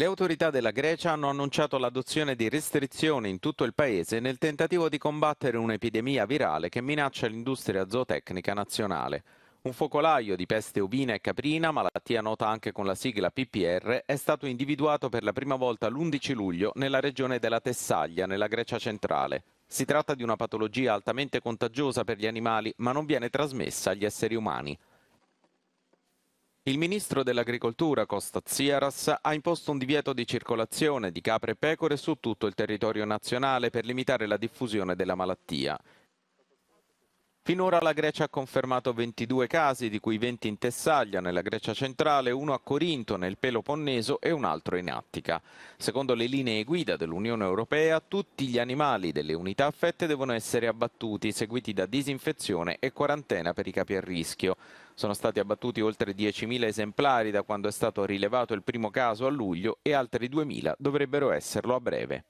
Le autorità della Grecia hanno annunciato l'adozione di restrizioni in tutto il paese nel tentativo di combattere un'epidemia virale che minaccia l'industria zootecnica nazionale. Un focolaio di peste ovina e caprina, malattia nota anche con la sigla PPR, è stato individuato per la prima volta l'11 luglio nella regione della Tessaglia, nella Grecia centrale. Si tratta di una patologia altamente contagiosa per gli animali, ma non viene trasmessa agli esseri umani. Il ministro dell'Agricoltura Costa Ziaras ha imposto un divieto di circolazione di capre e pecore su tutto il territorio nazionale per limitare la diffusione della malattia. Finora la Grecia ha confermato 22 casi, di cui 20 in Tessaglia, nella Grecia centrale, uno a Corinto, nel Peloponneso e un altro in Attica. Secondo le linee guida dell'Unione Europea, tutti gli animali delle unità affette devono essere abbattuti, seguiti da disinfezione e quarantena per i capi a rischio. Sono stati abbattuti oltre 10.000 esemplari da quando è stato rilevato il primo caso a luglio e altri 2.000 dovrebbero esserlo a breve.